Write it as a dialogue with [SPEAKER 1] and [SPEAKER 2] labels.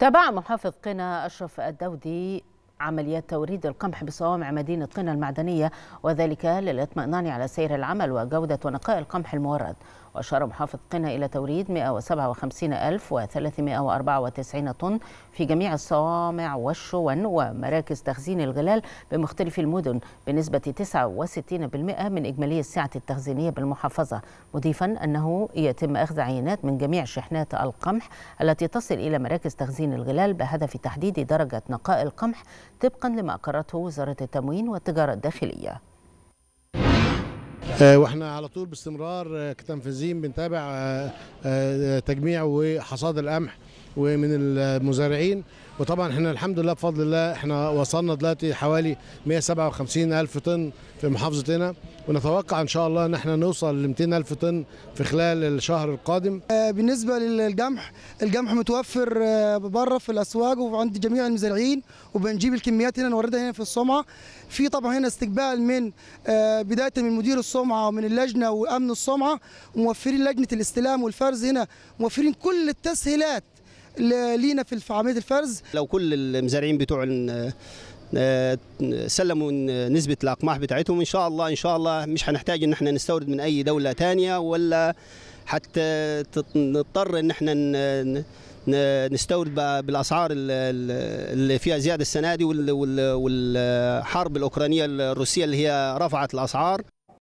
[SPEAKER 1] تابع محافظ قنا أشرف الدودي عمليات توريد القمح بصوامع مدينة قنا المعدنية وذلك للاطمئنان على سير العمل وجودة ونقاء القمح المورد وأشار محافظ قنا إلى توريد 157394 طن في جميع الصوامع والشون ومراكز تخزين الغلال بمختلف المدن بنسبة 69% من إجمالي السعة التخزينية بالمحافظة مضيفا أنه يتم أخذ عينات من جميع شحنات القمح التي تصل إلى مراكز تخزين الغلال بهدف تحديد درجة نقاء القمح طبقا لما أقرته وزارة التموين والتجارة الداخلية
[SPEAKER 2] آه، آه، واحنا على طول باستمرار آه، كتنفيذيين بنتابع تجميع وحصاد القمح ومن المزارعين وطبعا احنا الحمد لله بفضل الله احنا وصلنا دلوقتي حوالي 157 ألف طن في محافظتنا ونتوقع ان شاء الله ان احنا نوصل ل 200 ألف طن في خلال الشهر القادم آه، بالنسبه للقمح القمح متوفر آه،
[SPEAKER 3] بره في الاسواق وعند جميع المزارعين وبنجيب الكميات هنا نوردها هنا في الصومعه في طبعا هنا استقبال من آه، بدايه من مدير الصومعه ومن اللجنه وامن الصومعه وموفرين لجنه الاستلام والفرز هنا موفرين كل التسهيلات لينا
[SPEAKER 4] في عمليه الفرز لو كل المزارعين بتوع آه، سلموا نسبة الأقماح بتاعتهم إن شاء الله إن شاء الله مش هنحتاج إن احنا نستورد من أي دولة ثانيه ولا حتى نضطر إن احنا نستورد بالاسعار اللي فيها زياده السنه دي والحرب الاوكرانيه الروسيه اللي هي رفعت الاسعار